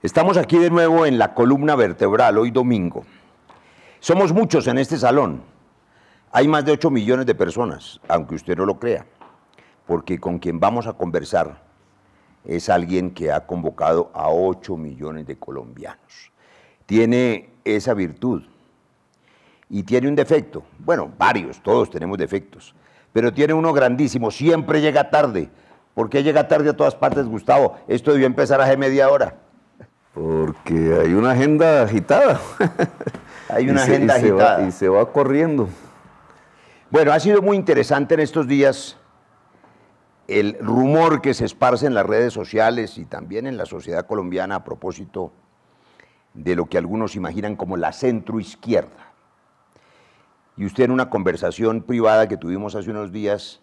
Estamos aquí de nuevo en la columna vertebral, hoy domingo. Somos muchos en este salón. Hay más de 8 millones de personas, aunque usted no lo crea, porque con quien vamos a conversar es alguien que ha convocado a 8 millones de colombianos. Tiene esa virtud y tiene un defecto. Bueno, varios, todos tenemos defectos, pero tiene uno grandísimo, siempre llega tarde. ¿Por qué llega tarde a todas partes, Gustavo? Esto debió empezar hace media hora. Porque hay una agenda agitada. hay una agenda agitada. y se va corriendo. Bueno, ha sido muy interesante en estos días el rumor que se esparce en las redes sociales y también en la sociedad colombiana a propósito de lo que algunos imaginan como la centroizquierda. Y usted en una conversación privada que tuvimos hace unos días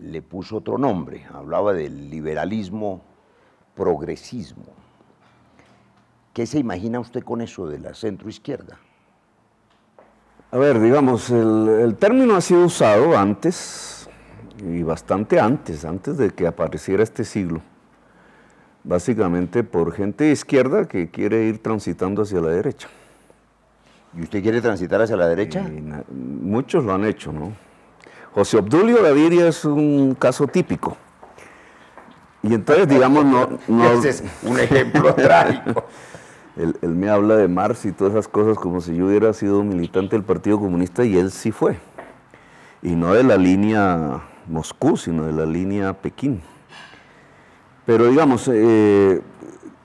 le puso otro nombre, hablaba del liberalismo progresismo. ¿Qué se imagina usted con eso de la centro-izquierda? A ver, digamos, el, término ha sido usado antes, y bastante antes, antes de que apareciera este siglo, básicamente por gente izquierda que quiere ir transitando hacia la derecha. ¿Y usted quiere transitar hacia la derecha? muchos lo han hecho, ¿no? José Obdulio Gaviria es un caso típico. Y entonces, digamos, no... no... es un ejemplo trágico. él, me habla de Marx y todas esas cosas como si yo hubiera sido militante del Partido Comunista y él sí fue. Y no de la línea Moscú, sino de la línea Pekín. Pero digamos, eh,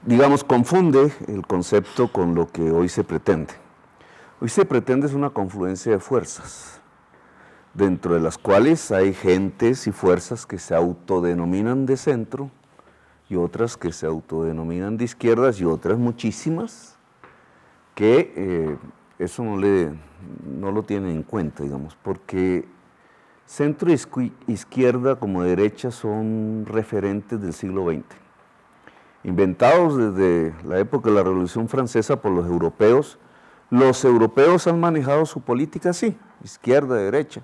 digamos, confunde el concepto con lo que hoy se pretende. Hoy se pretende es una confluencia de fuerzas, dentro de las cuales hay gentes y fuerzas que se autodenominan de centro, y otras que se autodenominan de izquierdas y otras muchísimas que eh, eso no, le, no lo tienen en cuenta, digamos, porque centro izquierda como derecha son referentes del siglo XX, inventados desde la época de la Revolución Francesa por los europeos. Los europeos han manejado su política así, izquierda, derecha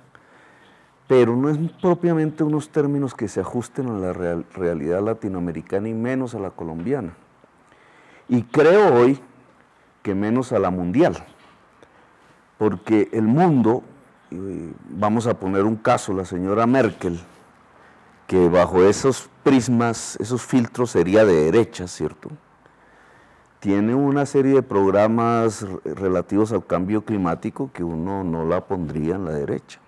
pero no es propiamente unos términos que se ajusten a la realidad latinoamericana y menos a la colombiana. Y creo hoy que menos a la mundial, porque el mundo, eh, vamos a poner un caso, la señora Merkel, que bajo esos prismas, esos filtros sería de derecha, ¿cierto? Tiene una serie de programas relativos al cambio climático que uno no la pondría en la derecha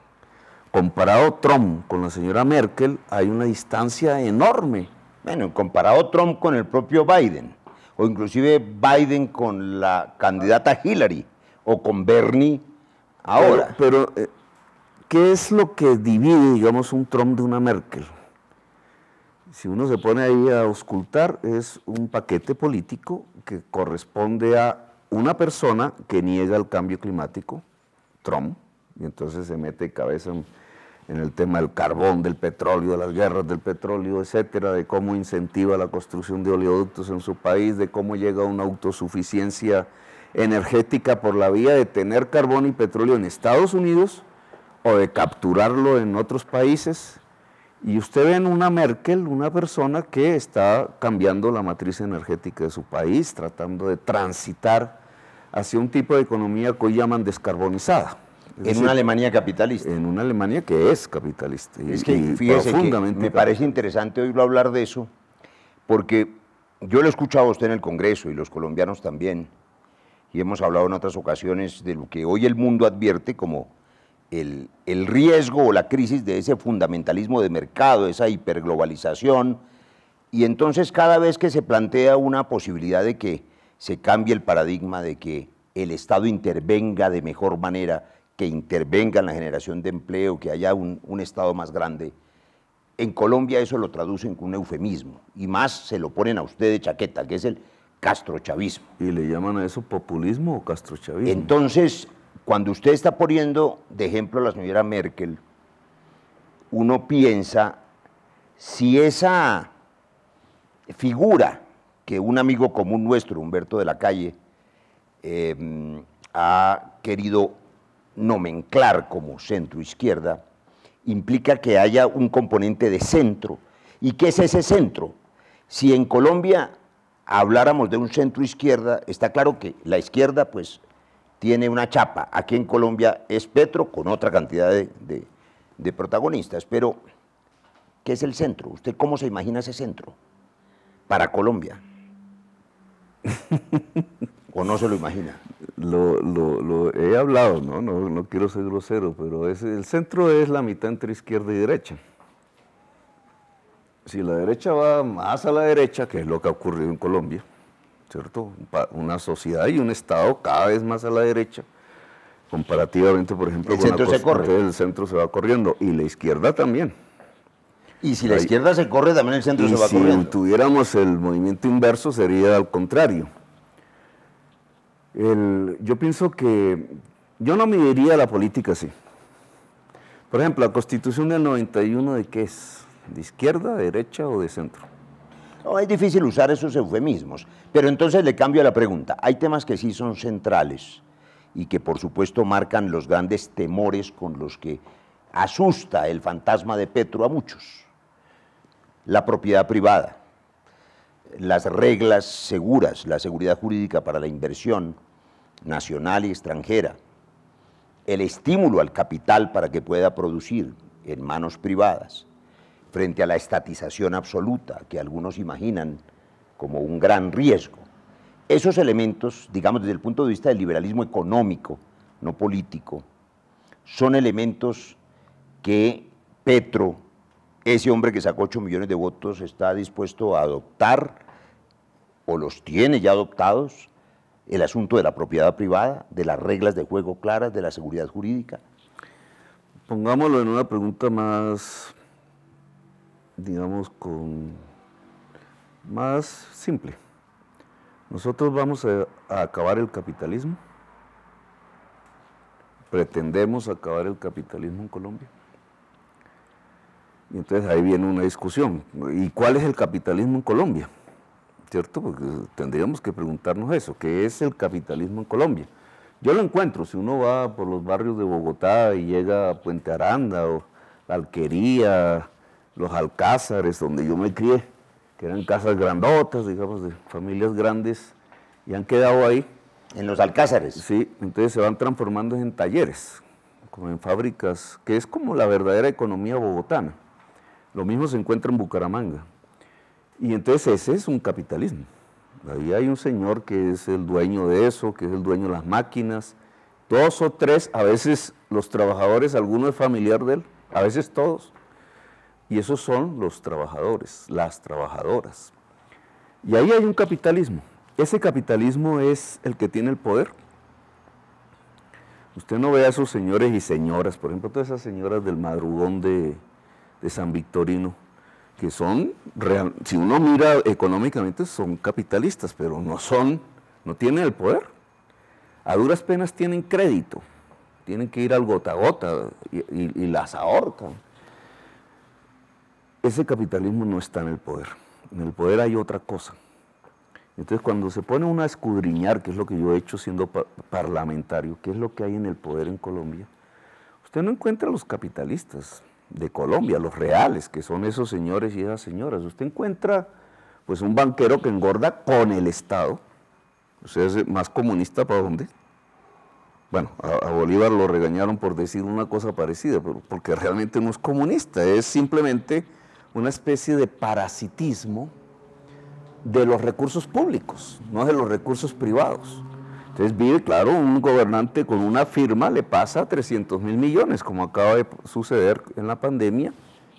comparado Trump con la señora Merkel, hay una distancia enorme. Bueno, comparado Trump con el propio Biden, o inclusive Biden con la candidata Hillary, o con Bernie ahora. Pero, eh, ¿qué es lo que divide, digamos, un Trump de una Merkel? Si uno se pone ahí a auscultar, es un paquete político que corresponde a una persona que niega el cambio climático, Trump, y entonces se mete cabeza en en el tema del carbón, del petróleo, de las guerras del petróleo, etcétera, de cómo incentiva la construcción de oleoductos en su país, de cómo llega a una autosuficiencia energética por la vía de tener carbón y petróleo en Estados Unidos o de capturarlo en otros países. Y usted ve en una Merkel, una persona que está cambiando la matriz energética de su país, tratando de transitar hacia un tipo de economía que hoy llaman descarbonizada en una Alemania capitalista. En una Alemania que es capitalista. es que, fíjese que me parece interesante oírlo hablar de eso, porque yo lo he escuchado a usted en el Congreso y los colombianos también, y hemos hablado en otras ocasiones de lo que hoy el mundo advierte como el, el riesgo o la crisis de ese fundamentalismo de mercado, esa hiperglobalización, y entonces cada vez que se plantea una posibilidad de que se cambie el paradigma, de que el Estado intervenga de mejor manera, que intervenga en la generación de empleo, que haya un, Estado más grande. En Colombia eso lo traducen con un eufemismo y más se lo ponen a usted de chaqueta, que es el castrochavismo. ¿Y le llaman a eso populismo o castrochavismo? Entonces, cuando usted está poniendo de ejemplo a la señora Merkel, uno piensa si esa figura que un amigo común nuestro, Humberto de la Calle, em, ha querido nomenclar como centro izquierda implica que haya un componente de centro. ¿Y qué es ese centro? Si en Colombia habláramos de un centro izquierda, está claro que la izquierda pues tiene una chapa. Aquí en Colombia es Petro con otra cantidad de, de protagonistas. Pero, ¿qué es el centro? ¿Usted cómo se imagina ese centro para Colombia? ¿O no se lo imagina? Lo, lo, he hablado, ¿no? ¿no? quiero ser grosero, pero es, el centro es la mitad entre izquierda y derecha. Si la derecha va más a la derecha, que es lo que ha ocurrido en Colombia, ¿cierto? Una sociedad y un Estado cada vez más a la derecha, comparativamente, por ejemplo, el centro se corre. El centro se va corriendo y la izquierda también. Y si la izquierda se corre, también el centro se va corriendo. Si tuviéramos el movimiento inverso, sería al contrario yo pienso que yo no diría la política así. Por ejemplo, la constitución del 91 de qué es? ¿De izquierda, de derecha o de centro? es difícil usar esos eufemismos, pero entonces le cambio la pregunta. Hay temas que sí son centrales y que por supuesto marcan los grandes temores con los que asusta el fantasma de Petro a muchos. La propiedad privada, las reglas seguras, la seguridad jurídica para la inversión nacional y extranjera, el estímulo al capital para que pueda producir en manos privadas, frente a la estatización absoluta que algunos imaginan como un gran riesgo. Esos elementos, digamos desde el punto de vista del liberalismo económico, no político, son elementos que Petro ese hombre que sacó 8 millones de votos está dispuesto a adoptar o los tiene ya adoptados el asunto de la propiedad privada, de las reglas de juego claras, de la seguridad jurídica? Pongámoslo en una pregunta más, digamos, con más simple. Nosotros vamos a, a acabar el capitalismo. Pretendemos acabar el capitalismo en Colombia. Y entonces ahí viene una discusión. ¿Y cuál es el capitalismo en Colombia? ¿Cierto? Porque tendríamos que preguntarnos eso, ¿qué es el capitalismo en Colombia? Yo lo encuentro, si uno va por los barrios de Bogotá y llega a Puente Aranda o Alquería, los Alcázares, donde yo me crié, que eran casas grandotas, digamos, de familias grandes, y han quedado ahí. En los Alcázares. Sí, entonces se van transformando en talleres, como en fábricas, que es como la verdadera economía bogotana. Lo mismo se encuentra en Bucaramanga. Y entonces ese es un capitalismo. Ahí hay un señor que es el dueño de eso, que es el dueño de las máquinas. Dos o tres, a veces los trabajadores, alguno es familiar de él, a veces todos. Y esos son los trabajadores, las trabajadoras. Y ahí hay un capitalismo. Ese capitalismo es el que tiene el poder. Usted no ve a esos señores y señoras, por ejemplo, todas esas señoras del madrugón de, de San Victorino, que son, si uno mira económicamente, son capitalistas, pero no son, no tienen el poder. A duras penas tienen crédito, tienen que ir al gota a gota y, las ahorcan. Ese capitalismo no está en el poder, en el poder hay otra cosa. Entonces, cuando se pone uno a escudriñar, que es lo que yo he hecho siendo parlamentario, que es lo que hay en el poder en Colombia, usted no encuentra a los capitalistas, de Colombia, los reales, que son esos señores y esas señoras. Usted encuentra pues un banquero que engorda con el Estado. Usted es más comunista para dónde. Bueno, a, Bolívar lo regañaron por decir una cosa parecida, pero porque realmente no es comunista, es simplemente una especie de parasitismo de los recursos públicos, no de los recursos privados. Entonces vive, claro, un gobernante con una firma le pasa 300 mil millones, como acaba de suceder en la pandemia,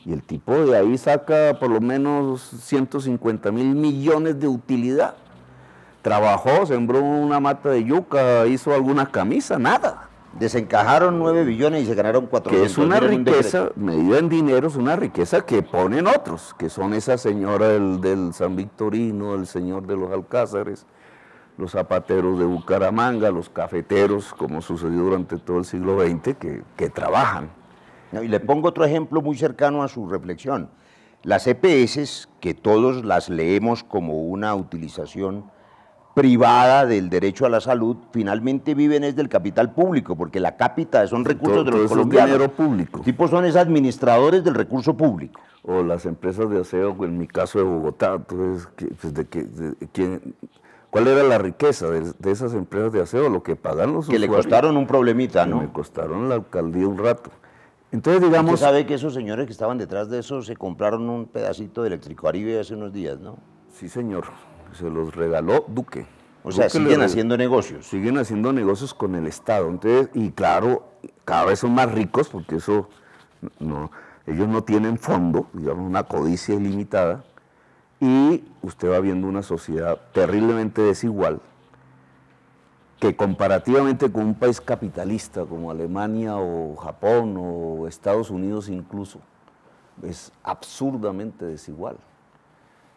y el tipo de ahí saca por lo menos 150 mil millones de utilidad. Trabajó, sembró una mata de yuca, hizo alguna camisa, nada. Desencajaron 9 mm. billones y se ganaron 4 Que es una riqueza, medida en dinero, es una riqueza que ponen otros, que son esa señora del San Victorino, el señor de los Alcázares, los zapateros de Bucaramanga, los cafeteros, como sucedió durante todo el siglo XX, que, trabajan. y le pongo otro ejemplo muy cercano a su reflexión. Las EPS, que todos las leemos como una utilización privada del derecho a la salud, finalmente viven es del capital público, porque la cápita son recursos de los colombianos. dinero público. son es administradores del recurso público. O las empresas de aseo, en mi caso de Bogotá, entonces, pues de, que, ¿Cuál era la riqueza de, esas empresas de aseo? Lo que pagaron los Que le costaron un problemita, ¿no? Que me costaron la alcaldía un rato. Entonces, digamos... Usted sabe que esos señores que estaban detrás de eso se compraron un pedacito de eléctrico aribe hace unos días, ¿no? Sí, señor. Se los regaló Duque. O sea, siguen haciendo negocios. Siguen haciendo negocios con el Estado. Entonces, y claro, cada vez son más ricos porque eso... no Ellos no tienen fondo, digamos, una codicia ilimitada. Y usted va viendo una sociedad terriblemente desigual que comparativamente con un país capitalista como Alemania o Japón o Estados Unidos incluso, es absurdamente desigual.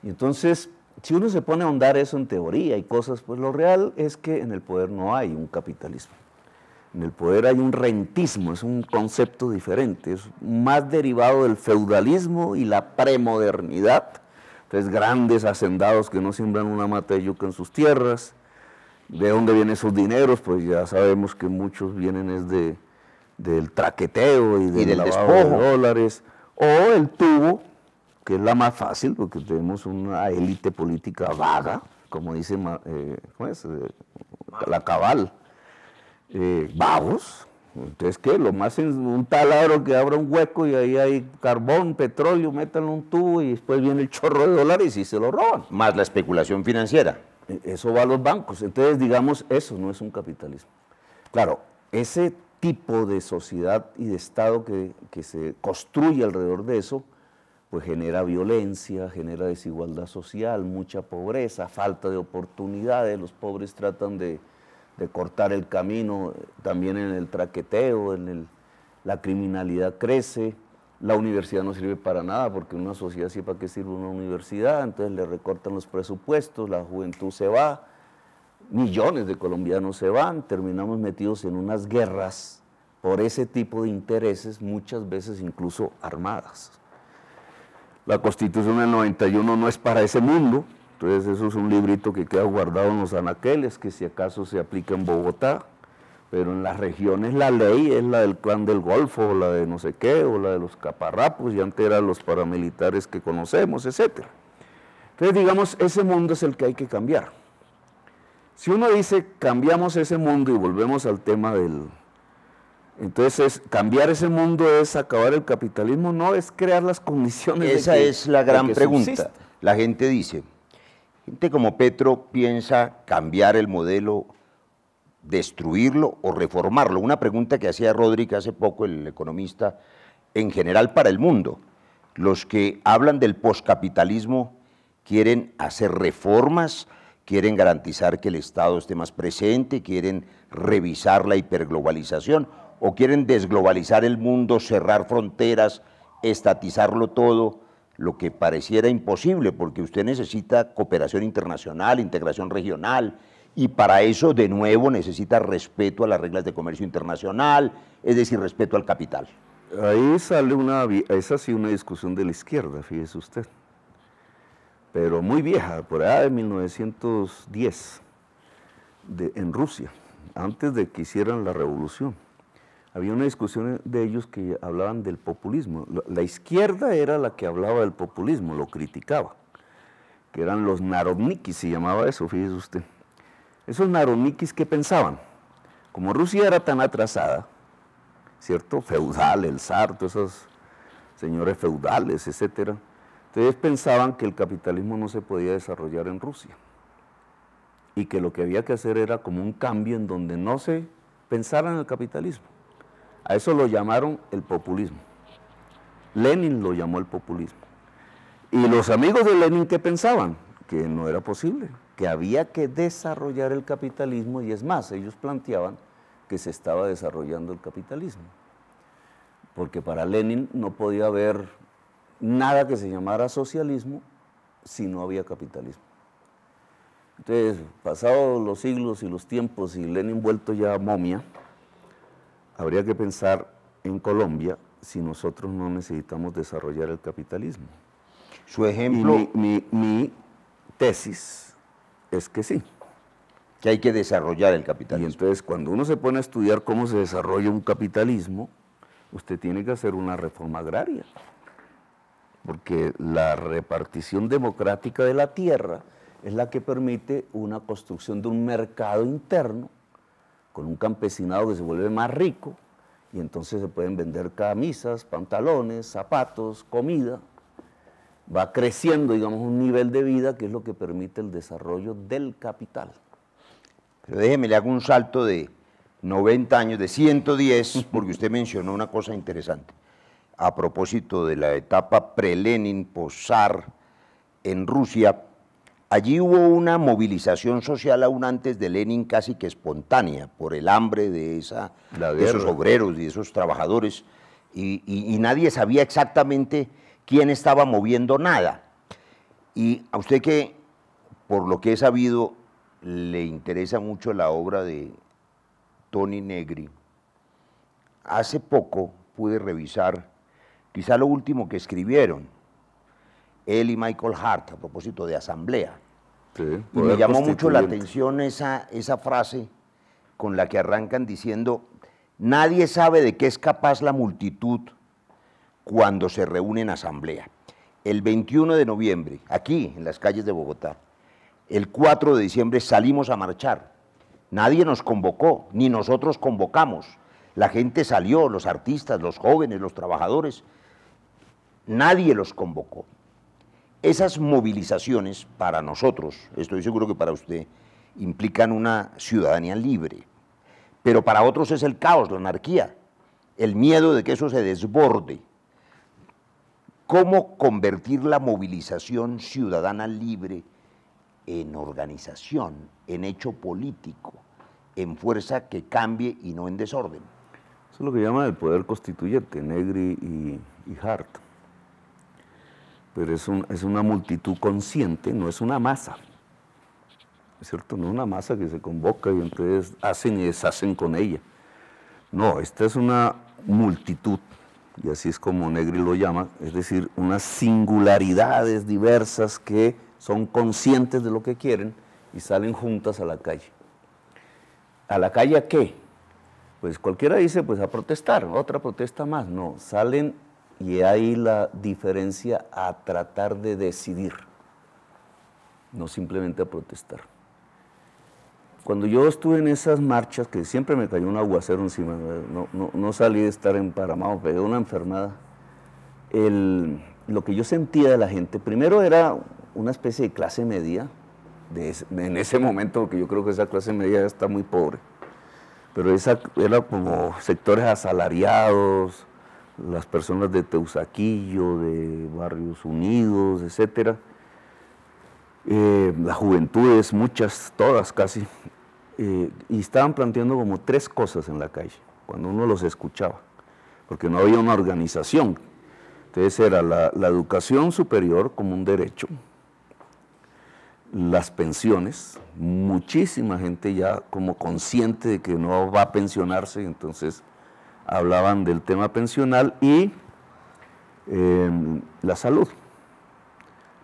Y entonces, si uno se pone a ahondar eso en teoría y cosas, pues lo real es que en el poder no hay un capitalismo. En el poder hay un rentismo, es un concepto diferente, es más derivado del feudalismo y la premodernidad grandes hacendados que no siembran una mata de yuca en sus tierras. ¿De dónde vienen sus dineros? Pues ya sabemos que muchos vienen es del traqueteo y del, y de dólares. O el tubo, que es la más fácil, porque tenemos una élite política vaga, como dice eh, eh, la cabal. vagos, eh, entonces, ¿qué? Lo más es un taladro que abra un hueco y ahí hay carbón, petróleo, métanlo un tubo y después viene el chorro de dólares y se lo roban. Más la especulación financiera. E-, eso va a los bancos. Entonces, digamos, eso no es un capitalismo. Claro, ese tipo de sociedad y de Estado que, que se construye alrededor de eso, pues genera violencia, genera desigualdad social, mucha pobreza, falta de oportunidades, los pobres tratan de de cortar el camino, eh, también en el traqueteo, en el, la criminalidad crece, la universidad no sirve para nada, porque una sociedad sepa para qué sirve una universidad, entonces le recortan los presupuestos, la juventud se va, millones de colombianos se van, terminamos metidos en unas guerras por ese tipo de intereses, muchas veces incluso armadas. La Constitución del 91 no es para ese mundo, entonces eso es un librito que queda guardado en los anaqueles, que si acaso se aplica en Bogotá, pero en las regiones la ley es la del clan del Golfo, o la de no sé qué, o la de los caparrapos, y antes eran los paramilitares que conocemos, etc. Entonces digamos, ese mundo es el que hay que cambiar. Si uno dice, cambiamos ese mundo y volvemos al tema del... Entonces, cambiar ese mundo es acabar el capitalismo, no, es crear las condiciones. Esa de que, es la gran pregunta. La gente dice, Gente como Petro piensa cambiar el modelo, destruirlo o reformarlo. Una pregunta que hacía Rodríguez hace poco, el economista, en general para el mundo. Los que hablan del poscapitalismo quieren hacer reformas, quieren garantizar que el Estado esté más presente, quieren revisar la hiperglobalización o quieren desglobalizar el mundo, cerrar fronteras, estatizarlo todo lo que pareciera imposible, porque usted necesita cooperación internacional, integración regional, y para eso, de nuevo, necesita respeto a las reglas de comercio internacional, es decir, respeto al capital. Ahí sale una, esa sí una discusión de la izquierda, fíjese usted, pero muy vieja, por allá de 1910, en Rusia, antes de que hicieran la revolución había una discusión de ellos que hablaban del populismo. La izquierda era la que hablaba del populismo, lo criticaba, que eran los narodnikis, se llamaba eso, fíjese usted. Esos narodnikis, ¿qué pensaban? Como Rusia era tan atrasada, ¿cierto? Feudal, el zar, todos esos señores feudales, etcétera. Entonces pensaban que el capitalismo no se podía desarrollar en Rusia y que lo que había que hacer era como un cambio en donde no se pensara en el capitalismo a eso lo llamaron el populismo. Lenin lo llamó el populismo. Y los amigos de Lenin que pensaban que no era posible, que había que desarrollar el capitalismo y es más, ellos planteaban que se estaba desarrollando el capitalismo. Porque para Lenin no podía haber nada que se llamara socialismo si no había capitalismo. Entonces, pasados los siglos y los tiempos y Lenin vuelto ya momia, Habría que pensar en Colombia si nosotros no necesitamos desarrollar el capitalismo. Su ejemplo... mi tesis es que sí. Que hay que desarrollar el capitalismo. Y entonces cuando uno se pone a estudiar cómo se desarrolla un capitalismo, usted tiene que hacer una reforma agraria. Porque la repartición democrática de la tierra es la que permite una construcción de un mercado interno con un campesinado que se vuelve más rico y entonces se pueden vender camisas, pantalones, zapatos, comida. Va creciendo, digamos, un nivel de vida que es lo que permite el desarrollo del capital. Pero déjeme, le hago un salto de 90 años, de 110, porque usted mencionó una cosa interesante. A propósito de la etapa pre-Lenin, posar en Rusia, Allí hubo una movilización social aún antes de Lenin casi que espontánea por el hambre de, esos obreros y de esos trabajadores y, y, nadie sabía exactamente quién estaba moviendo nada. Y a usted que, por lo que he sabido, le interesa mucho la obra de Tony Negri, hace poco pude revisar quizá lo último que escribieron, él y Michael Hart a propósito de asamblea y me llamó mucho la atención esa, esa frase con la que arrancan diciendo, nadie sabe de qué es capaz la multitud cuando se reúne en asamblea. El 21 de noviembre, aquí, en las calles de Bogotá, el 4 de diciembre salimos a marchar. Nadie nos convocó, ni nosotros convocamos. La gente salió, los artistas, los jóvenes, los trabajadores. Nadie los convocó. Esas movilizaciones para nosotros, estoy seguro que para usted, implican una ciudadanía libre, pero para otros es el caos, la anarquía, el miedo de que eso se desborde. ¿Cómo convertir la movilización ciudadana libre en organización, en hecho político, en fuerza que cambie y no en desorden? Eso es lo que llaman el poder constituyente, Negri y, y Hart pero es, una multitud consciente, no es una masa. ¿Es cierto? No es una masa que se convoca y entonces hacen y deshacen con ella. No, esta es una multitud, y así es como Negri lo llama, es decir, unas singularidades diversas que son conscientes de lo que quieren y salen juntas a la calle. ¿A la calle a qué? Pues cualquiera dice, pues a protestar, otra protesta más. No, salen y ahí la diferencia a tratar de decidir, no simplemente a protestar. Cuando yo estuve en esas marchas, que siempre me cayó un aguacero encima, no, no, salí de estar en me pegué una enfermada, lo que yo sentía de la gente, primero era una especie de clase media, en ese momento, porque yo creo que esa clase media está muy pobre, pero esa era como sectores asalariados, las personas de Teusaquillo, de Barrios Unidos, etcétera, eh, las juventudes, muchas, todas casi, eh, y estaban planteando como tres cosas en la calle, cuando uno los escuchaba, porque no había una organización. Entonces era la educación superior como un derecho, las pensiones, muchísima gente ya como consciente de que no va a pensionarse, entonces hablaban del tema pensional y em, la salud.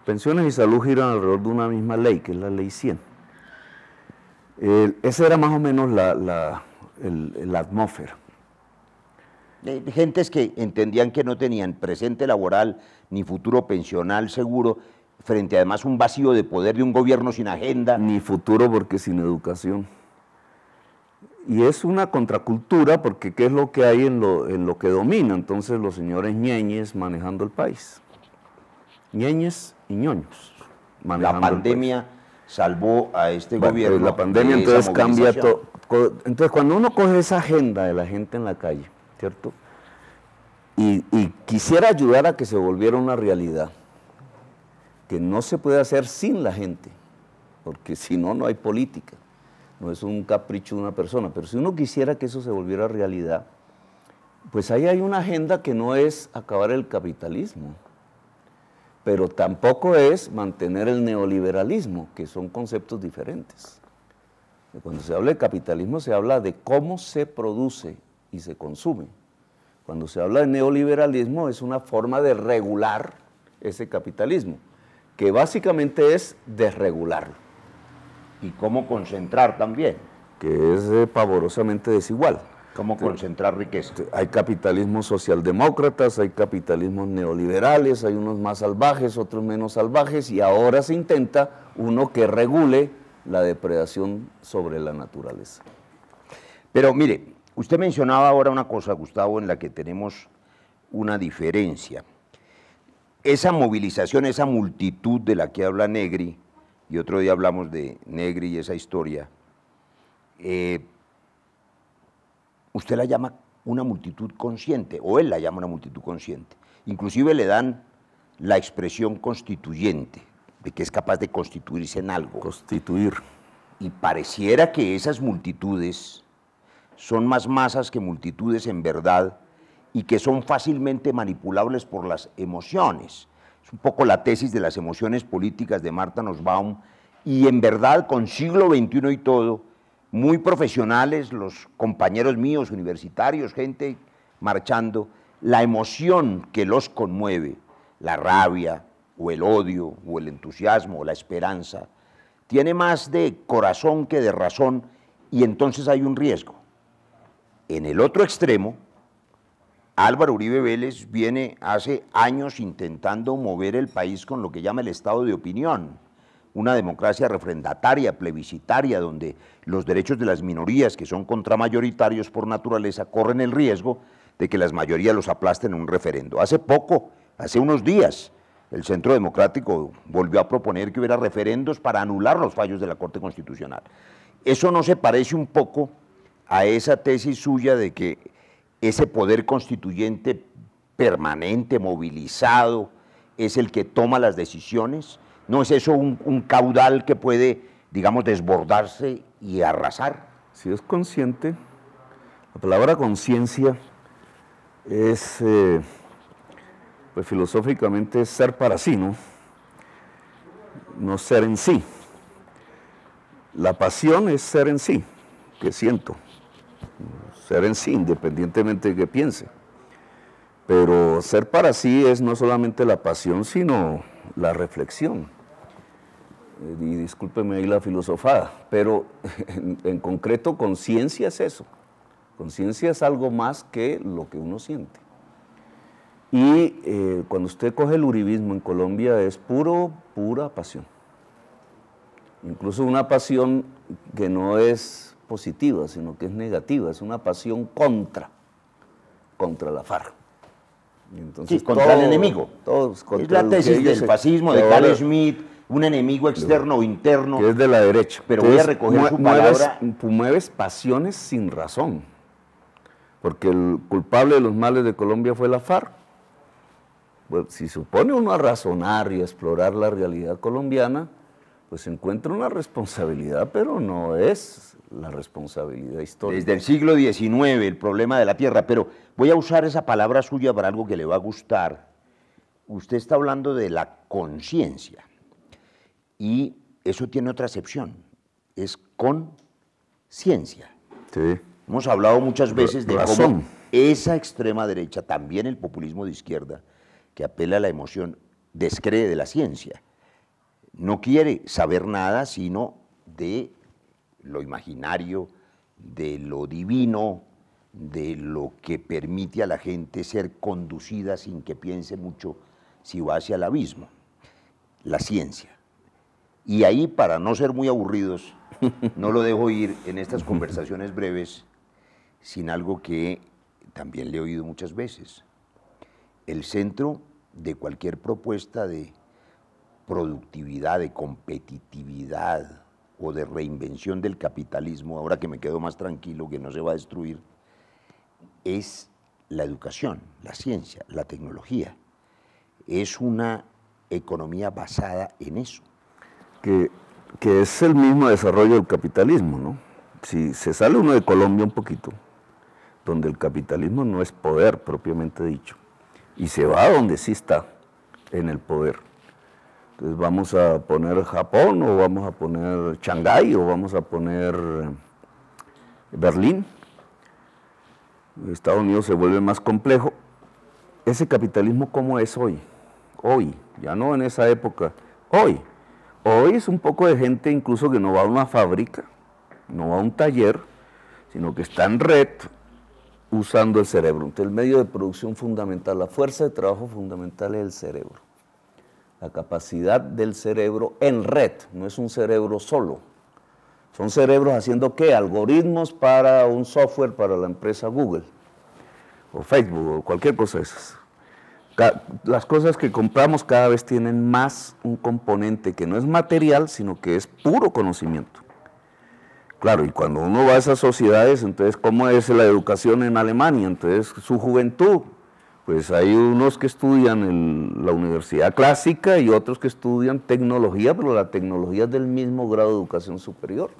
Pensiones y salud giran alrededor de una misma ley, que es la ley 100. esa era más o menos la, atmósfera. Eh, gentes que entendían que no tenían presente laboral ni futuro pensional seguro, frente además un vacío de poder de un gobierno sin agenda. Ni futuro porque sin educación y es una contracultura porque qué es lo que hay en lo, en lo que domina entonces los señores ñeñes manejando el país. Ñeñes y ñoños. La pandemia salvó a este gobierno. la pandemia entonces cambia todo. Entonces cuando uno coge esa agenda de la gente en la calle, ¿cierto? Y, y quisiera ayudar a que se volviera una realidad, que no se puede hacer sin la gente, porque si no, no hay política no es un capricho de una persona, pero si uno quisiera que eso se volviera realidad, pues ahí hay una agenda que no es acabar el capitalismo, pero tampoco es mantener el neoliberalismo, que son conceptos diferentes. Cuando se habla de capitalismo se habla de cómo se produce y se consume. Cuando se habla de neoliberalismo es una forma de regular ese capitalismo, que básicamente es desregularlo y cómo concentrar también. Que es eh, pavorosamente desigual. Cómo concentrar riqueza. Hay capitalismos socialdemócratas, hay capitalismos neoliberales, hay unos más salvajes, otros menos salvajes, y ahora se intenta uno que regule la depredación sobre la naturaleza. Pero mire, usted mencionaba ahora una cosa, Gustavo, en la que tenemos una diferencia. Esa movilización, esa multitud de la que habla Negri, y otro día hablamos de Negri y esa historia. Eh, usted la llama una multitud consciente, o él la llama una multitud consciente. Inclusive le dan la expresión constituyente, de que es capaz de constituirse en algo. Constituir. Y pareciera que esas multitudes son más masas que multitudes en verdad y que son fácilmente manipulables por las emociones. Es un poco la tesis de las emociones políticas de Marta Nussbaum. Y en verdad, con siglo XXI y todo, muy profesionales, los compañeros míos, universitarios, gente marchando, la emoción que los conmueve, la rabia o el odio o el entusiasmo o la esperanza, tiene más de corazón que de razón y entonces hay un riesgo. En el otro extremo, Álvaro Uribe Vélez viene hace años intentando mover el país con lo que llama el estado de opinión, una democracia refrendataria, plebiscitaria, donde los derechos de las minorías, que son contramayoritarios por naturaleza, corren el riesgo de que las mayorías los aplasten en un referendo. Hace poco, hace unos días, el Centro Democrático volvió a proponer que hubiera referendos para anular los fallos de la Corte Constitucional. ¿Eso no se parece un poco a esa tesis suya de que ese poder constituyente permanente, movilizado, es el que toma las decisiones? ¿No es eso un, caudal que puede, digamos, desbordarse y arrasar? Si es consciente, la palabra conciencia es, eh, pues filosóficamente, ser para sí, ¿no? No ser en sí. La pasión es ser en sí, que siento ser en sí, independientemente de qué piense. Pero ser para sí es no solamente la pasión, sino la reflexión. Eh, y discúlpeme ahí la filosofada, pero en, concreto conciencia es eso. Conciencia es algo más que lo que uno siente. Y eh, cuando usted coge el uribismo en Colombia es puro, pura pasión. Incluso una pasión que no es positiva, sino que es negativa, es una pasión contra, contra la FARC. Entonces, contra el enemigo. Todos es la tesis del fascismo, de Carl Schmitt, un enemigo externo o interno. Que es de la derecha. Pero voy a recoger su Mueves, pasiones sin razón, porque el culpable de los males de Colombia fue la FARC. Pues, si supone uno a razonar y a explorar la realidad colombiana, pues encuentra una responsabilidad, pero no es la responsabilidad histórica. Desde el siglo XIX, el problema de la tierra, pero voy a usar esa palabra suya para algo que le va a gustar. Usted está hablando de la conciencia y eso tiene otra acepción, es conciencia. Sí. Hemos hablado muchas veces de cómo esa extrema derecha, también el populismo de izquierda, que apela a la emoción, descree de la ciencia. No quiere saber nada sino de lo imaginario, de lo divino, de lo que permite a la gente ser conducida sin que piense mucho si va hacia el abismo, la ciencia. Y ahí, para no ser muy aburridos, no lo dejo ir en estas conversaciones breves sin algo que también le he oído muchas veces. El centro de cualquier propuesta de productividad, de competitividad, o de reinvención del capitalismo, ahora que me quedo más tranquilo que no se va a destruir, es la educación, la ciencia, la tecnología. Es una economía basada en eso. Que, que es el mismo desarrollo del capitalismo, ¿no? Si se sale uno de Colombia un poquito, donde el capitalismo no es poder propiamente dicho, y se va donde sí está en el poder entonces vamos a poner Japón o vamos a poner Shanghái o vamos a poner eh, Berlín. Estados Unidos se vuelve más complejo. Ese capitalismo cómo es hoy, hoy, ya no en esa época, hoy. Hoy es un poco de gente incluso que no va a una fábrica, no va a un taller, sino que está en red usando el cerebro. Entonces el medio de producción fundamental, la fuerza de trabajo fundamental es el cerebro la capacidad del cerebro en red, no es un cerebro solo. Son cerebros haciendo qué? Algoritmos para un software para la empresa Google o Facebook o cualquier cosa de esas. Las cosas que compramos cada vez tienen más un componente que no es material, sino que es puro conocimiento. Claro, y cuando uno va a esas sociedades, entonces, ¿cómo es la educación en Alemania? Entonces, su juventud pues hay unos que estudian en la universidad clásica y otros que estudian tecnología, pero la tecnología es del mismo grado de educación superior.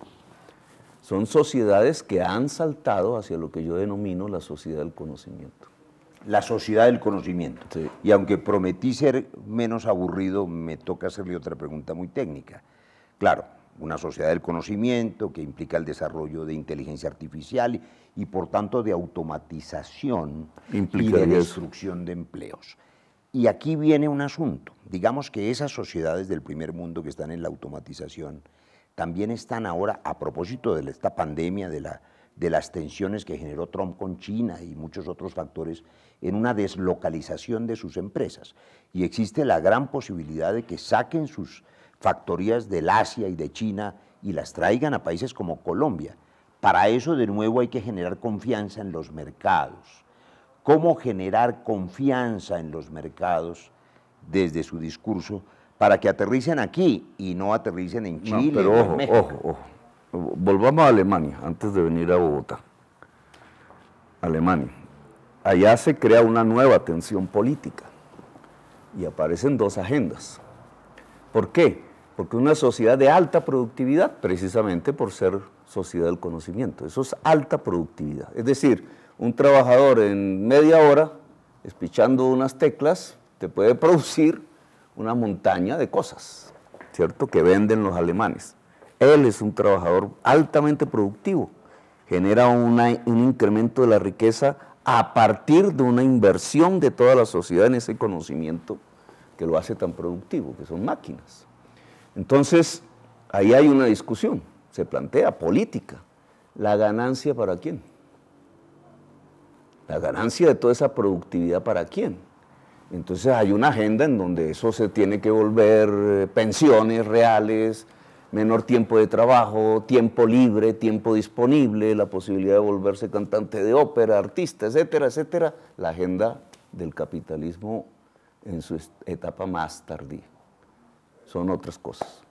Son sociedades que han saltado hacia lo que yo denomino la sociedad del conocimiento. La sociedad del conocimiento. Y aunque prometí ser menos aburrido, me toca hacerle otra pregunta muy técnica. Claro, una sociedad del conocimiento que implica el desarrollo de inteligencia artificial y por tanto de automatización y de destrucción de empleos. Y aquí viene un asunto. Digamos que esas sociedades del primer mundo que están en la automatización también están ahora, a propósito de esta pandemia, de, la, de las tensiones que generó Trump con China y muchos otros factores, en una deslocalización de sus empresas. Y existe la gran posibilidad de que saquen sus factorías del Asia y de China y las traigan a países como Colombia para eso, de nuevo, hay que generar confianza en los mercados. ¿Cómo generar confianza en los mercados desde su discurso para que aterricen aquí y no aterricen en Chile? pero ojo, ojo, ojo. Volvamos a Alemania, antes de venir a Bogotá. Alemania. Allá se crea una nueva tensión política y aparecen dos agendas. ¿Por qué? Porque una sociedad de alta productividad, precisamente por ser sociedad del conocimiento. Eso es alta productividad. Es decir, un trabajador en media hora, espichando unas teclas, te puede producir una montaña de cosas, ¿cierto? Que venden los alemanes. Él es un trabajador altamente productivo, genera un incremento de la riqueza a partir de una inversión de toda la sociedad en ese conocimiento que lo hace tan productivo, que son máquinas. Entonces, ahí hay una discusión se plantea, política. ¿La ganancia para quién? La ganancia de toda esa productividad para quién? Entonces hay una agenda en donde eso se tiene que volver eh, pensiones reales, menor tiempo de trabajo, tiempo libre, tiempo disponible, la posibilidad de volverse cantante de ópera, artista, etcétera, etcétera. La agenda del capitalismo en su etapa más tardía. Son otras cosas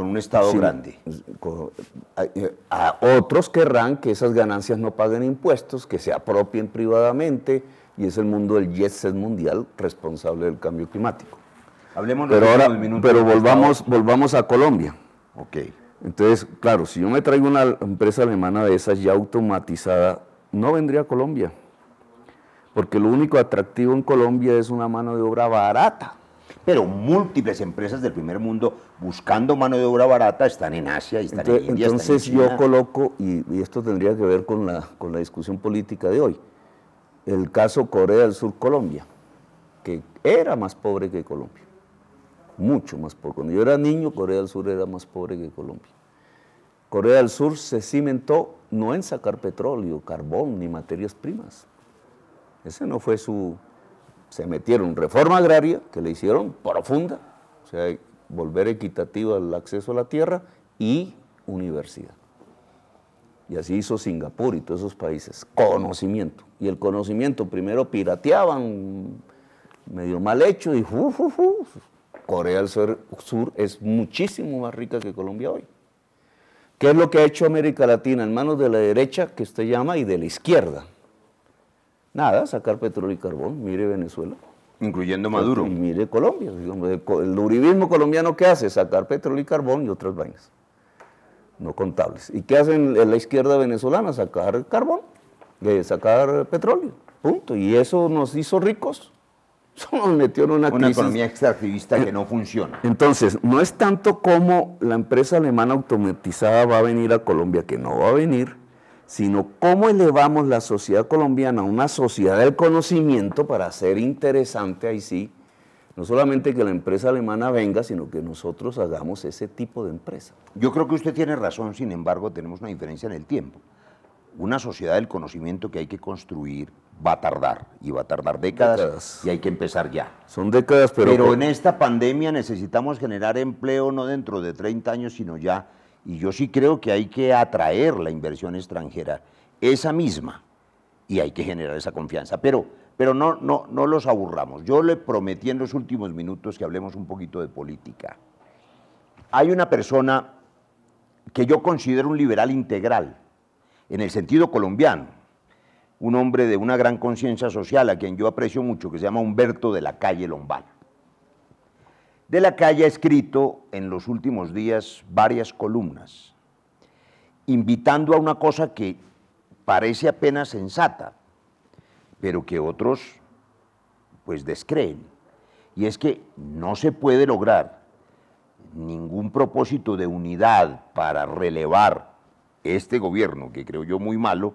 con un Estado grande. Eh, a, otros querrán que esas ganancias no paguen impuestos, que se apropien privadamente, y es el mundo del jet mundial responsable del cambio climático. Hablemos pero ahora, pero volvamos, volvamos a Colombia. Ok. Entonces, claro, si yo me traigo una empresa alemana de esas ya automatizada, no vendría a Colombia. Porque lo único atractivo en Colombia es una mano de obra barata. Pero múltiples empresas del primer mundo buscando mano de obra barata están en Asia, y están entonces, en India. Entonces yo coloco, y, esto tendría que ver con la, con la discusión política de hoy, el caso Corea del Sur-Colombia, que era más pobre que Colombia, mucho más pobre. Cuando yo era niño, Corea del Sur era más pobre que Colombia. Corea del Sur se cimentó no en sacar petróleo, carbón ni materias primas. Ese no fue su, se metieron reforma agraria, que le hicieron profunda, o sea, volver equitativo el acceso a la tierra, y universidad. Y así hizo Singapur y todos esos países. Conocimiento. Y el conocimiento primero pirateaban, medio mal hecho, y uf, Corea del sur, sur es muchísimo más rica que Colombia hoy. ¿Qué es lo que ha hecho América Latina en manos de la derecha, que usted llama, y de la izquierda? Nada, sacar petróleo y carbón, mire Venezuela. Incluyendo Maduro. mire Colombia. El uribismo colombiano, ¿qué hace? Sacar petróleo y carbón y otras vainas. No contables. ¿Y qué hacen la izquierda venezolana? Sacar carbón, eh, sacar petróleo. Punto. Y eso nos hizo ricos. Eso nos metió en una, economía extractivista que no funciona. Entonces, no es tanto como la empresa alemana automatizada va a venir a Colombia, que no va a venir, sino cómo elevamos la sociedad colombiana a una sociedad del conocimiento para hacer interesante ahí sí, no solamente que la empresa alemana venga, sino que nosotros hagamos ese tipo de empresa. Yo creo que usted tiene razón, sin embargo, tenemos una diferencia en el tiempo. Una sociedad del conocimiento que hay que construir va a tardar, y va a tardar décadas, y hay que empezar ya. Son décadas, pero... Pero en esta pandemia necesitamos generar empleo no dentro de 30 años, sino ya y yo sí creo que hay que atraer la inversión extranjera, esa misma, y hay que generar esa confianza. Pero, no, no, no los aburramos. Yo le prometí en los últimos minutos que hablemos un poquito de política. Hay una persona que yo considero un liberal integral, en el sentido colombiano, un hombre de una gran conciencia social a quien yo aprecio mucho, que se llama Humberto de la Calle Lombana de la que haya escrito en los últimos días varias columnas, invitando a una cosa que parece apenas sensata, pero que otros pues descreen. Y es que no se puede lograr ningún propósito de unidad para relevar este gobierno, que creo yo muy malo,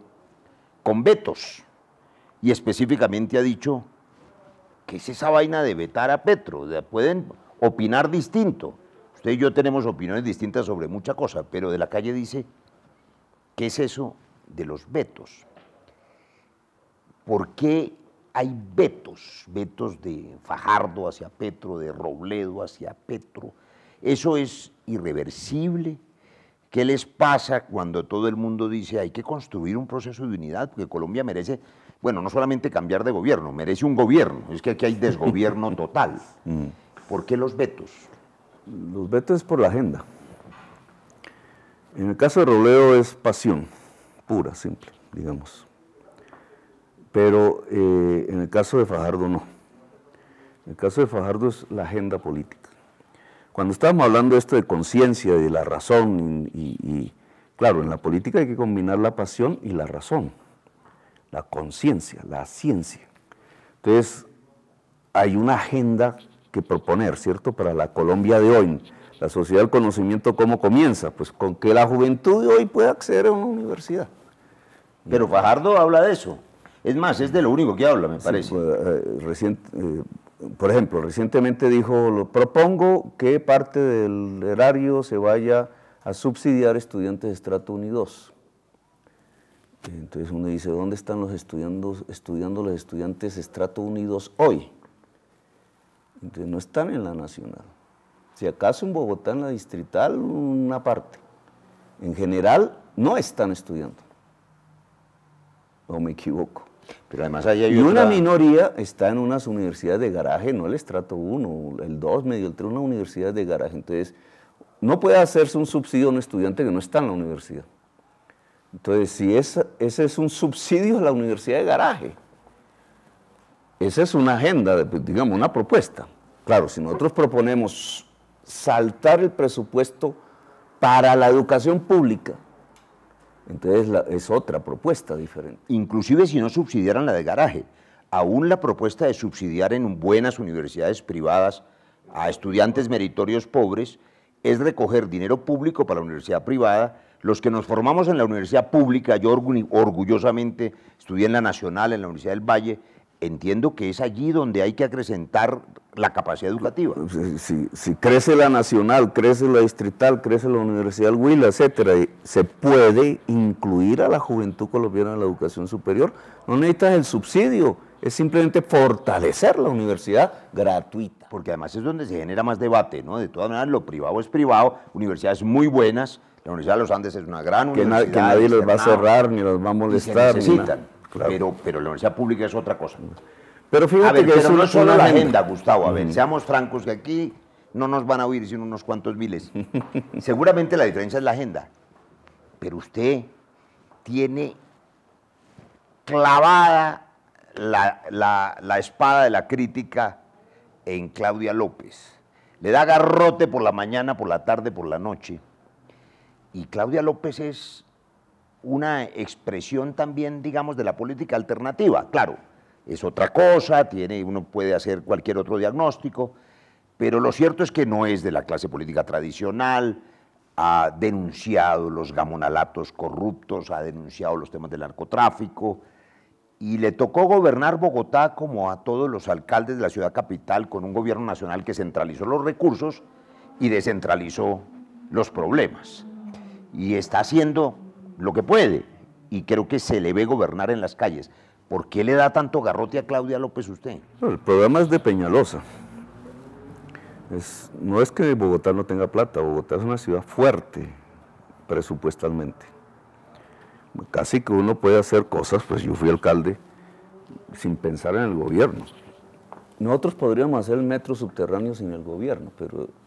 con vetos. Y específicamente ha dicho que es esa vaina de vetar a Petro. Pueden opinar distinto. Usted y yo tenemos opiniones distintas sobre muchas cosas, pero de la calle dice, ¿qué es eso de los vetos? ¿Por qué hay vetos? Vetos de Fajardo hacia Petro, de Robledo hacia Petro. Eso es irreversible. ¿Qué les pasa cuando todo el mundo dice hay que construir un proceso de unidad? Porque Colombia merece, bueno, no solamente cambiar de gobierno, merece un gobierno. Es que aquí hay desgobierno total. Mm. ¿Por qué los vetos? Los vetos es por la agenda. En el caso de Roleo es pasión, pura, simple, digamos. Pero eh, en el caso de Fajardo no. En el caso de Fajardo es la agenda política. Cuando estábamos hablando de esto de conciencia, de la razón, y, y, claro, en la política hay que combinar la pasión y la razón, la conciencia, la ciencia. Entonces, hay una agenda que proponer, ¿cierto? Para la Colombia de hoy, la sociedad del conocimiento, ¿cómo comienza? Pues con que la juventud de hoy pueda acceder a una universidad. Pero Fajardo habla de eso. Es más, es de lo único que habla, me parece. Pues, eh, eh, por ejemplo, recientemente dijo, propongo que parte del erario se vaya a subsidiar estudiantes de estrato 1 y Entonces uno dice, ¿dónde están los estudiando, estudiando los estudiantes estrato 1 y hoy? no están en la nacional. Si acaso en Bogotá, en la distrital, una parte. En general, no están estudiando. No me equivoco. Pero además hay y una minoría está en unas universidades de garaje, no el estrato 1, el 2, medio el 3, una universidad de garaje. Entonces, no puede hacerse un subsidio a un estudiante que no está en la universidad. Entonces, si ese es un subsidio a la universidad de garaje, esa es una agenda, pues, digamos, una propuesta. Claro, si nosotros proponemos saltar el presupuesto para la educación pública, entonces es otra propuesta diferente. Inclusive si no subsidiaran la de garaje, aún la propuesta de subsidiar en buenas universidades privadas a estudiantes meritorios pobres es recoger dinero público para la universidad privada. Los que nos formamos en la universidad pública, yo orgullosamente estudié en la Nacional, en la Universidad del Valle, entiendo que es allí donde hay que acrecentar la capacidad educativa. Pues, eh, si, crece la nacional, crece la distrital, crece la Universidad Huila, etcétera, se puede incluir a la juventud colombiana en la educación superior. No necesitas el subsidio, es simplemente fortalecer la universidad gratuita. Porque además es donde se genera más debate, ¿no? De todas maneras, lo privado es privado, universidades muy buenas, la Universidad de los Andes es una gran universidad. que nadie les va a cerrar ni los va a molestar. Pero, pero la universidad pública es otra cosa. Pero fíjate que eso no es una la agenda, Gustavo. A ver, seamos francos que aquí no nos van a oír sino unos cuantos miles. Seguramente la diferencia es la agenda. Pero usted tiene clavada la, la espada de la crítica en Claudia López. Le da garrote por la mañana, por la tarde, por la noche. Y Claudia López es una expresión también, digamos, de la política alternativa. Claro, es otra cosa, tiene, uno puede hacer cualquier otro diagnóstico, pero lo cierto es que no es de la clase política tradicional, ha denunciado los gamonalatos corruptos, ha denunciado los temas del narcotráfico, y le tocó gobernar Bogotá como a todos los alcaldes de la ciudad capital con un gobierno nacional que centralizó los recursos y descentralizó los problemas. Y está haciendo lo que puede y creo que se le ve gobernar en las calles. ¿Por qué le da tanto garrote a Claudia López usted? El problema es de Peñalosa. no es que Bogotá no tenga plata, Bogotá es una ciudad fuerte presupuestalmente. Casi que uno puede hacer cosas, pues yo fui alcalde sin pensar en el gobierno. Nosotros podríamos hacer el metro subterráneo sin el gobierno,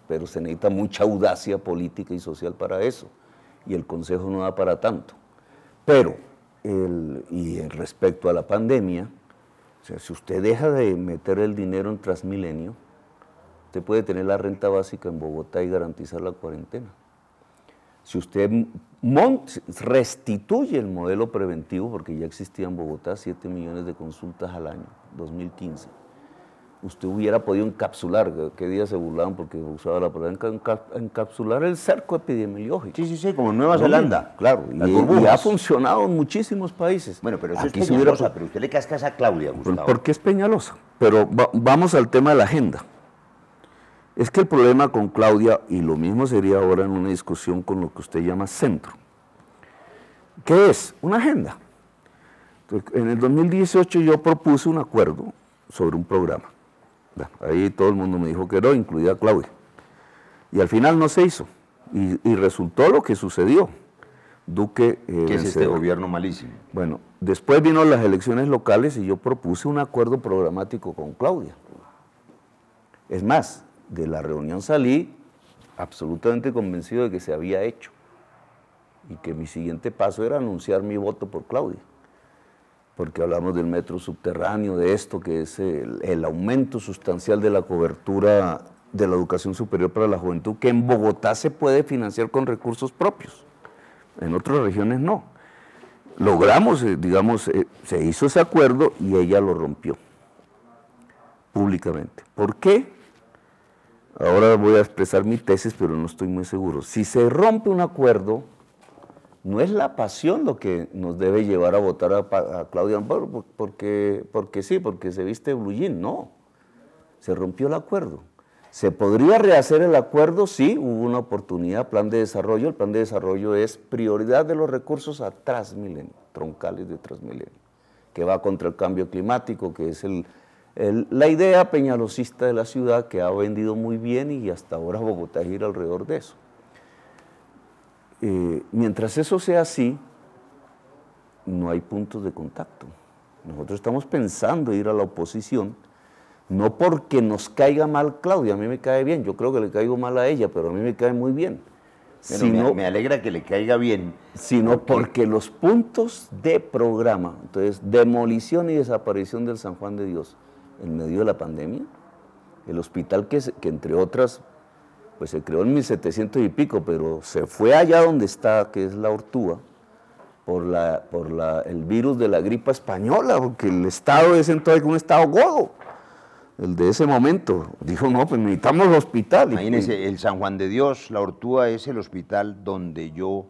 pero se necesita mucha audacia política y social para eso y el Consejo no da para tanto. Pero, el, y respecto a la pandemia, o sea, si usted deja de meter el dinero en Transmilenio, usted puede tener la renta básica en Bogotá y garantizar la cuarentena. Si usted restituye el modelo preventivo, porque ya existía en Bogotá 7 millones de consultas al año, 2015, usted hubiera podido encapsular, qué día se burlaban porque usaba la palabra encapsular el cerco epidemiológico. Sí, sí, sí, como en Nueva Zelanda. Claro, y, ha funcionado en muchísimos países. Bueno, pero es Peñalosa, pero usted le casca a Claudia, Gustavo. Porque es Peñalosa. Pero vamos al tema de la agenda. Es que el problema con Claudia, y lo mismo sería ahora en una discusión con lo que usted llama centro, ¿qué es? Una agenda. En el 2018 yo propuse un acuerdo sobre un programa ahí todo el mundo me dijo que no, incluida Claudia. Y al final no se hizo. Y, resultó lo que sucedió. Duque. ¿Qué es este gobierno malísimo? Bueno, después vino las elecciones locales y yo propuse un acuerdo programático con Claudia. Es más, de la reunión salí absolutamente convencido de que se había hecho y que mi siguiente paso era anunciar mi voto por Claudia porque hablamos del metro subterráneo, de esto que es el, aumento sustancial de la cobertura de la educación superior para la juventud, que en Bogotá se puede financiar con recursos propios, en otras regiones no. Logramos, eh, digamos, eh, se hizo ese acuerdo y ella lo rompió públicamente. ¿Por qué? Ahora voy a expresar mi tesis, pero no estoy muy seguro. Si se rompe un acuerdo, no es la pasión lo que nos debe llevar a votar a, Claudia Amparo, porque, porque sí, porque se viste blue no. Se rompió el acuerdo. ¿Se podría rehacer el acuerdo? Sí, hubo una oportunidad, plan de desarrollo. El plan de desarrollo es prioridad de los recursos a Transmilenio, troncales de Transmilenio, que va contra el cambio climático, que es la idea peñalosista de la ciudad que ha vendido muy bien y hasta ahora Bogotá gira alrededor de eso. Eh, mientras eso sea así, no hay puntos de contacto. Nosotros estamos pensando ir a la oposición, no porque nos caiga mal Claudia, a mí me cae bien, yo creo que le caigo mal a ella, pero a mí me cae muy bien. me, alegra que le caiga bien. Sino porque... los puntos de programa, entonces, demolición y desaparición del San Juan de Dios en medio de la pandemia, el hospital que entre otras pues se creó en 1700 y pico, pero se fue allá donde está, que es la Hortúa, por, la, por el virus de la gripa española, porque el Estado es entonces un Estado godo, el de ese momento. Dijo, no, pues necesitamos el hospital. Imagínense, pues, el San Juan de Dios, la Hortúa es el hospital donde yo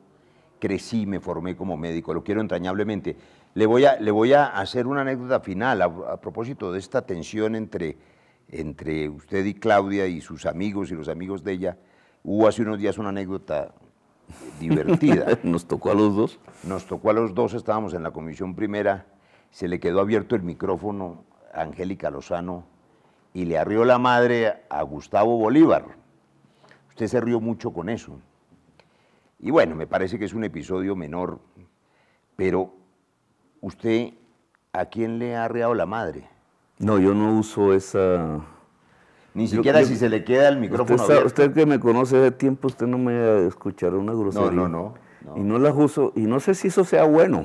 crecí, me formé como médico, lo quiero entrañablemente. Le voy a, le voy a hacer una anécdota final a propósito de esta tensión entre entre usted y Claudia y sus amigos y los amigos de ella, hubo hace unos días una anécdota eh, divertida. Nos tocó a los dos. Nos tocó a los dos, estábamos en la comisión primera, se le quedó abierto el micrófono a Angélica Lozano y le arrió la madre a Gustavo Bolívar. Usted se rió mucho con eso. Y bueno, me parece que es un episodio menor, pero usted, ¿a quién le ha arreado la madre? No, yo no uso esa... Ni siquiera si se le queda el micrófono usted, que me conoce de tiempo, usted no me escuchará una grosería. No, no, no, Y no las uso, y no sé si eso sea bueno.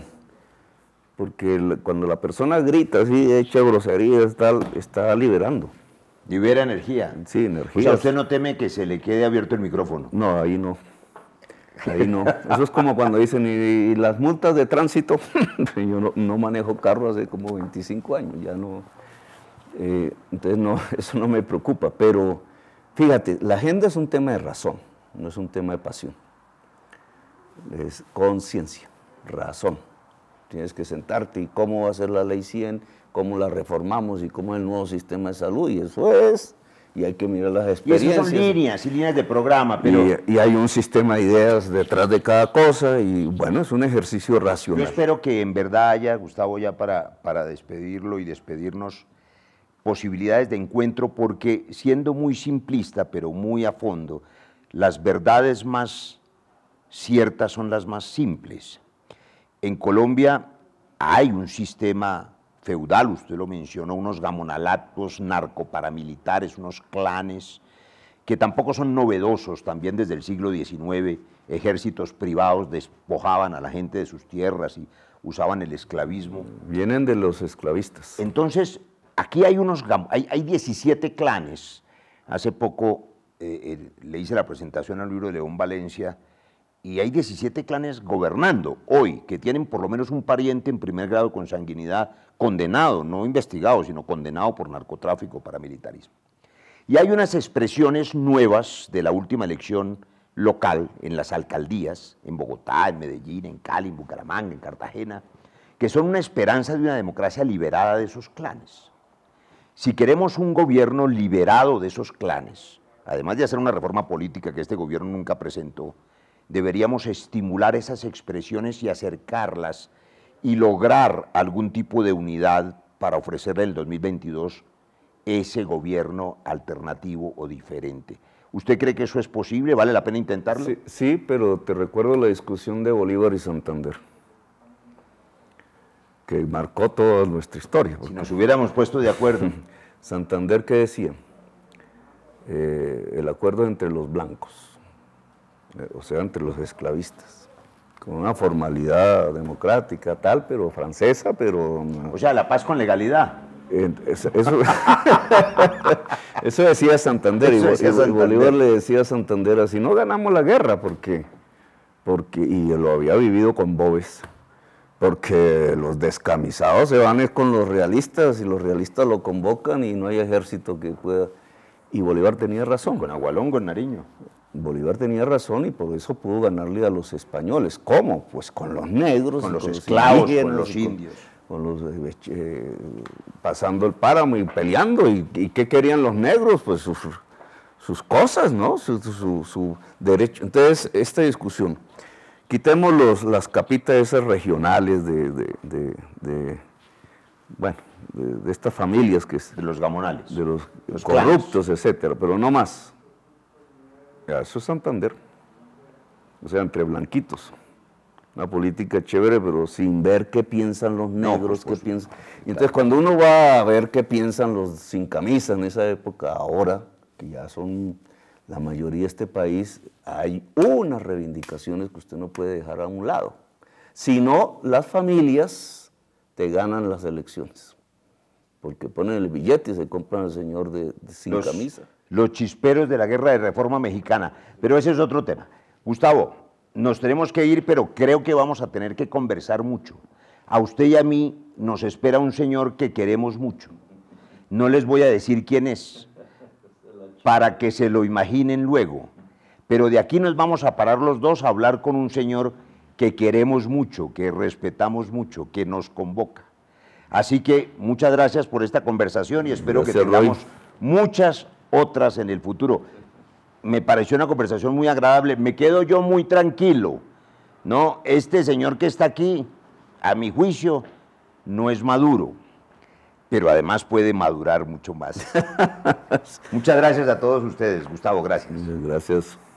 Porque cuando la persona grita así, echa grosería, está, está liberando. Libera energía. Sí, energía. O sea, usted no teme que se le quede abierto el micrófono. No, ahí no. Ahí no. Eso es como cuando dicen, y, las multas de tránsito. Yo no manejo carro hace como 25 años, ya no. Eh, entonces, no, eso no me preocupa, pero fíjate, la agenda es un tema de razón, no es un tema de pasión. Es conciencia, razón. Tienes que sentarte y cómo va a ser la ley 100, cómo la reformamos y cómo el nuevo sistema de salud, y eso es y hay que mirar las experiencias. Y son líneas y líneas de programa, pero... Y, hay un sistema de ideas detrás de cada cosa y bueno, es un ejercicio racional. Yo espero que en verdad haya, Gustavo, ya para, para despedirlo y despedirnos, posibilidades de encuentro porque siendo muy simplista pero muy a fondo, las verdades más ciertas son las más simples. En Colombia hay un sistema feudal, usted lo mencionó, unos gamonalatos narcoparamilitares, unos clanes, que tampoco son novedosos, también desde el siglo XIX ejércitos privados despojaban a la gente de sus tierras y usaban el esclavismo. Vienen de los esclavistas. Entonces, aquí hay unos, hay, 17 clanes. Hace poco eh, eh, le hice la presentación al libro de León Valencia y hay 17 clanes gobernando hoy, que tienen por lo menos un pariente en primer grado con sanguinidad condenado, no investigado, sino condenado por narcotráfico, paramilitarismo. Y hay unas expresiones nuevas de la última elección local en las alcaldías, en Bogotá, en Medellín, en Cali, en Bucaramanga, en Cartagena, que son una esperanza de una democracia liberada de esos clanes. Si queremos un gobierno liberado de esos clanes, además de hacer una reforma política que este gobierno nunca presentó, deberíamos estimular esas expresiones y acercarlas y lograr algún tipo de unidad para ofrecerle el 2022 ese gobierno alternativo o diferente. ¿Usted cree que eso es posible? ¿Vale la pena intentarlo? Sí, sí pero te recuerdo la discusión de Bolívar y Santander que marcó toda nuestra historia. Si nos hubiéramos puesto de acuerdo. Santander, ¿qué decía? Eh, el acuerdo entre los blancos, eh, o sea, entre los esclavistas, con una formalidad democrática, tal, pero francesa, pero... O sea, la paz con legalidad. eso, decía Santander, y, Bolívar le decía a Santander así, no ganamos la guerra, porque, porque y lo había vivido con Bobes, porque los descamisados se van con los realistas y los realistas lo convocan y no hay ejército que pueda. Y Bolívar tenía razón. Con Agualón, con Nariño. Bolívar tenía razón y por eso pudo ganarle a los españoles. ¿Cómo? Pues con los negros, con los, esclavos, con los indios. los, eh, eh, pasando el páramo y peleando. ¿Y, ¿Y, qué querían los negros? Pues sus, sus cosas, ¿no? Su, su, derecho. Entonces, esta discusión Quitemos los, las capitas esas regionales de, de, bueno, de, estas familias que es, de los gamonales, de los, corruptos, etcétera, pero no más. Eso es Santander, o sea, entre blanquitos. Una política chévere, pero sin ver qué piensan los negros, qué piensan. Y entonces, cuando uno va a ver qué piensan los sin camisa en esa época, ahora, que ya son la mayoría de este país hay unas reivindicaciones que usted no puede dejar a un lado. Si no, las familias te ganan las elecciones. Porque ponen el billete y se compran al señor de, sin camisa. Los chisperos de la guerra de reforma mexicana. Pero ese es otro tema. Gustavo, nos tenemos que ir, pero creo que vamos a tener que conversar mucho. A usted y a mí nos espera un señor que queremos mucho. No les voy a decir quién es para que se lo imaginen luego. Pero de aquí nos vamos a parar los dos a hablar con un señor que queremos mucho, que respetamos mucho, que nos convoca. Así que muchas gracias por esta conversación y espero que tengamos muchas otras en el futuro. Me pareció una conversación muy agradable, me quedo yo muy tranquilo. No, este señor que está aquí, a mi juicio, no es maduro pero además puede madurar mucho más. Muchas gracias a todos ustedes, Gustavo, gracias. gracias.